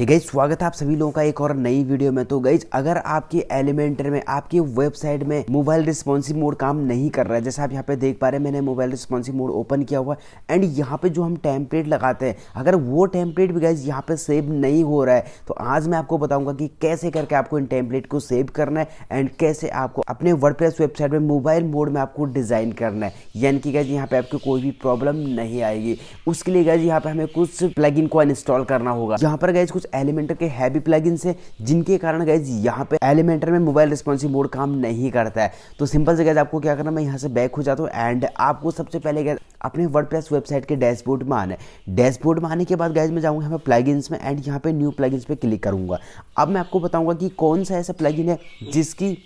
हे hey स्वागत है आप सभी लोगों का एक और नई वीडियो में तो गई अगर आपके एलिमेंटर में आपकी वेबसाइट में मोबाइल रिस्पॉन्सिव मोड काम नहीं कर रहा है जैसे आप यहाँ पे देख पा रहे हैं मैंने मोबाइल रिस्पॉन्सिव मोड ओपन किया हुआ एंड यहाँ पे जो हम टेम्पलेट लगाते हैं अगर वो टेम्पलेट भी गई यहाँ पे सेव नहीं हो रहा है तो आज मैं आपको बताऊंगा कि कैसे करके आपको इन टेम्पलेट को सेव करना है एंड कैसे आपको अपने वर्ड वेबसाइट में मोबाइल मोड में आपको डिजाइन करना है यानी कि गाइज यहाँ पे आपको कोई भी प्रॉब्लम नहीं आएगी उसके लिए गाइज यहाँ पे हमें कुछ प्लग को इंस्टॉल करना होगा यहाँ पर गाइज कुछ एलिमेंटर के हैवी प्लगइन्स हैं जिनके कारण गैज यहाँ पे एलिमेंटर में मोबाइल रिस्पॉन्सिव मोड काम नहीं करता है तो सिंपल से गैज आपको क्या करना मैं यहाँ से बैक हो जाता हूँ एंड आपको सबसे पहले गैज अपने वर्ड वेबसाइट के डैशबोर्ड में आना है डैशबोर्ड में आने के बाद गैज मैं जाऊँगा यहाँ पे प्लगइन्स में एंड यहाँ पे न्यू प्लगइन्स पे क्लिक करूँगा अब मैं आपको बताऊँगा कि कौन सा ऐसा प्लगइन है जिसकी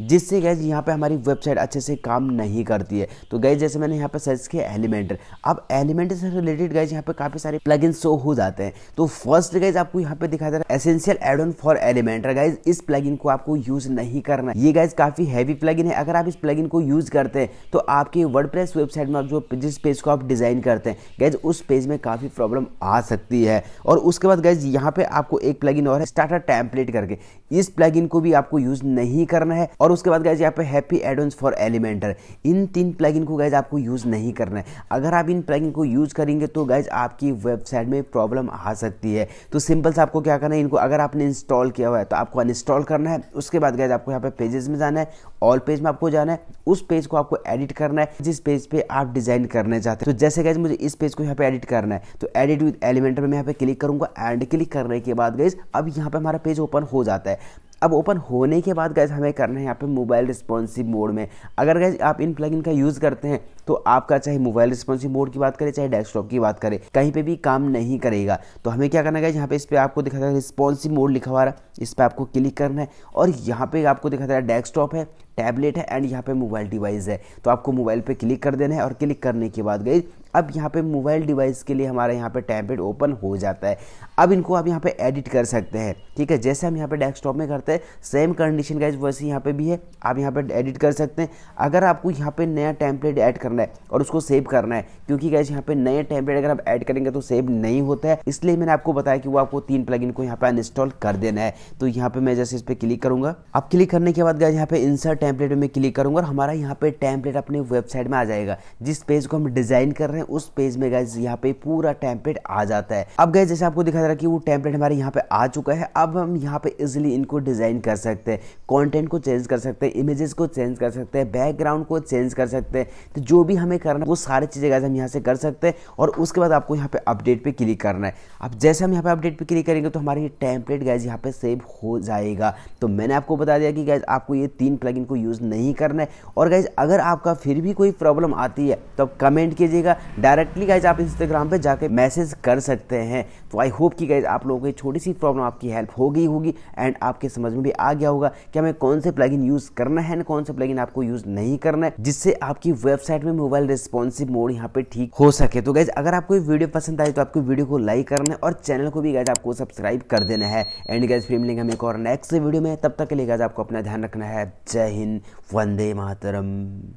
जिससे गैज यहाँ पे हमारी वेबसाइट अच्छे से काम नहीं करती है तो गैज जैसे मैंने यहाँ पे सर्च किया एलिमेंटर अब एलिमेंटर से रिलेटेड गैज यहाँ पे काफ़ी सारे प्लगइन शो हो जाते हैं तो फर्स्ट गैज आपको यहाँ पे दिखा दे रहा है essential add on for Elementor guys इस प्लग को आपको यूज नहीं करना ये गाइज काफ़ी हैवी प्लग है अगर आप इस प्लग को यूज करते हैं तो आपके वर्ड वेबसाइट में आप जो जिस पेज को आप डिज़ाइन करते हैं गैज उस पेज में काफ़ी प्रॉब्लम आ सकती है और उसके बाद गैज यहाँ पे आपको एक प्लग और है स्टार्टर टैंपलेट करके इस प्लग को भी आपको यूज नहीं करना है और उसके बाद गैज यहाँ पे हैप्पी एडोन्स फॉर एलिमेंटर इन तीन प्लगइन को गैज आपको यूज़ नहीं करना है अगर आप इन प्लगइन को यूज़ करेंगे तो गैज आपकी वेबसाइट में प्रॉब्लम आ सकती है तो सिंपल से आपको क्या करना है इनको अगर आपने इंस्टॉल किया हुआ है तो आपको अनइंस्टॉल करना है उसके बाद गैज आपको यहाँ पे पेजेस में जाना है ऑल पेज में आपको जाना है उस पेज को आपको एडिट करना है जिस पेज पर आप डिजाइन करने चाहते हैं तो जैसे गैज मुझे इस पेज को यहाँ पे एडिट करना है तो एडिट विद एलिमेंटर में यहाँ पे क्लिक करूंगा एंड क्लिक करने के बाद गैज अब यहाँ पे हमारा पेज ओपन हो जाता है अब ओपन होने के बाद गैस हमें करना है यहाँ पे मोबाइल रिस्पॉन्सिव मोड में अगर गैस आप इन प्लगइन का यूज़ करते हैं तो आपका चाहे मोबाइल रिस्पॉन्सिव मोड की बात करें चाहे डेस्कटॉप की बात करें कहीं पे भी काम नहीं करेगा तो हमें क्या करना है यहाँ पे इस पर आपको दिखा था रिस्पॉन्सिव मोड लिखा हुआ है इस पर आपको क्लिक करना है और यहाँ पे आपको दिखा था डेस्कटॉप है टैबलेट है एंड यहाँ पे मोबाइल डिवाइस है तो आपको मोबाइल पे क्लिक कर देना है और क्लिक करने के बाद गई अब यहाँ पे मोबाइल डिवाइस के लिए हमारा यहाँ पे टैबलेट ओपन हो जाता है अब इनको आप यहाँ पे एडिट कर सकते हैं ठीक है जैसे हम यहाँ पे डेस्कटॉप में करते हैं सेम कंडीशन का वैसे यहाँ पे भी है आप यहाँ पे एडिट कर सकते हैं अगर आपको यहाँ पे नया टैंपलेट ऐड करना है और उसको सेव करना है क्योंकि गाइज यहाँ पे नए टैंपलेट अगर आप ऐड करेंगे तो सेव नहीं होता है इसलिए मैंने आपको बताया कि वो आपको तीन प्लग को यहाँ पे अनइंस्टॉल कर देना है तो यहाँ पे मैं जैसे इस पर क्लिक करूंगा अब क्लिक करने के बाद गाइज यहाँ पे इंसर्ट टैंपलेट में क्लिक करूंगा और हमारा यहाँ पे टैंपलेट अपने वेबसाइट में आ जाएगा जिस पेज को हम डिजाइन कर रहे हैं हैं उस पेज में गैस यहाँ पे पूरा टेम्पलेट आ जाता है अब गैस जैसे आपको दिखा रहा है कि वो टेम्पलेट हमारे यहाँ पे आ चुका है अब हम यहाँ पे इजिली इनको डिजाइन कर सकते हैं कॉन्टेंट को चेंज कर सकते हैं इमेजेस को चेंज कर सकते हैं बैकग्राउंड को चेंज कर सकते हैं तो जो भी हमें करना है वो सारी चीज़ें गैस हम यहाँ से कर सकते हैं और उसके बाद आपको यहाँ पे अपडेट पर क्लिक करना है अब जैसे हम यहाँ पे अपडेट पर क्लिक करेंगे तो हमारे ये टैंपलेट गैस यहाँ पे सेव हो जाएगा तो मैंने आपको बता दिया कि गैस आपको ये तीन प्लग को यूज़ नहीं करना है और गैस अगर आपका फिर भी कोई प्रॉब्लम आती है तो आप कमेंट कीजिएगा डायरेक्टली गाइज आप इंस्टाग्राम पे जाके मैसेज कर सकते हैं तो आई होप कि गाइज आप लोगों को छोटी सी प्रॉब्लम आपकी हेल्प हो गई होगी एंड आपके समझ में भी आ गया होगा कि हमें कौन से प्लगइन यूज़ करना है ना कौन से प्लगइन आपको यूज़ नहीं करना है जिससे आपकी वेबसाइट में मोबाइल रिस्पॉन्सिव मोड यहाँ पे ठीक हो सके तो गाइज अगर आपको वीडियो पसंद आए तो आपको वीडियो को लाइक करना है और चैनल को भी गाइज आपको सब्सक्राइब कर देना है एंड गाइज फिर मिलेंगे हमें एक और नेक्स्ट वीडियो में तब तक के लिए गाइज आपको अपना ध्यान रखना है जय हिंद वंदे मातरम